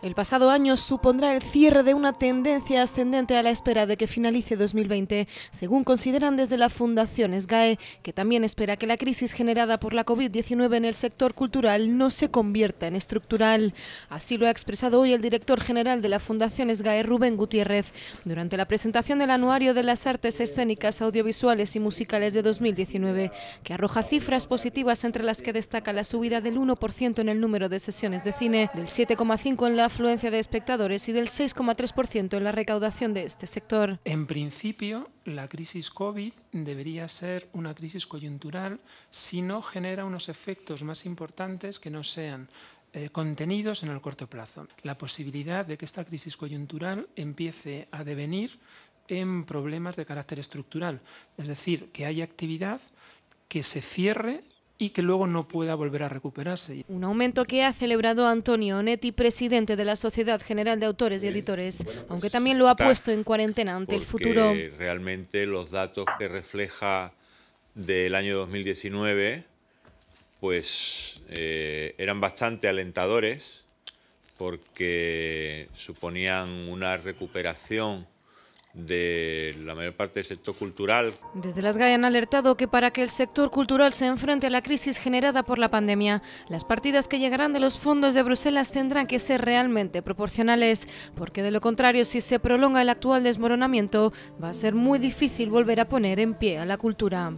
El pasado año supondrá el cierre de una tendencia ascendente a la espera de que finalice 2020, según consideran desde la Fundación SGAE, que también espera que la crisis generada por la COVID-19 en el sector cultural no se convierta en estructural. Así lo ha expresado hoy el director general de la Fundación SGAE, Rubén Gutiérrez, durante la presentación del Anuario de las Artes Escénicas, Audiovisuales y Musicales de 2019, que arroja cifras positivas entre las que destaca la subida del 1% en el número de sesiones de cine, del 7,5% en la afluencia de espectadores y del 6,3% en la recaudación de este sector. En principio, la crisis COVID debería ser una crisis coyuntural si no genera unos efectos más importantes que no sean eh, contenidos en el corto plazo. La posibilidad de que esta crisis coyuntural empiece a devenir en problemas de carácter estructural, es decir, que haya actividad que se cierre y que luego no pueda volver a recuperarse. Un aumento que ha celebrado Antonio Onetti, presidente de la Sociedad General de Autores y Editores, pues aunque también lo ha puesto en cuarentena ante el futuro. Realmente los datos que refleja del año 2019 pues eh, eran bastante alentadores porque suponían una recuperación de la mayor parte del sector cultural. Desde Las GAE han alertado que para que el sector cultural se enfrente a la crisis generada por la pandemia, las partidas que llegarán de los fondos de Bruselas tendrán que ser realmente proporcionales, porque de lo contrario, si se prolonga el actual desmoronamiento, va a ser muy difícil volver a poner en pie a la cultura.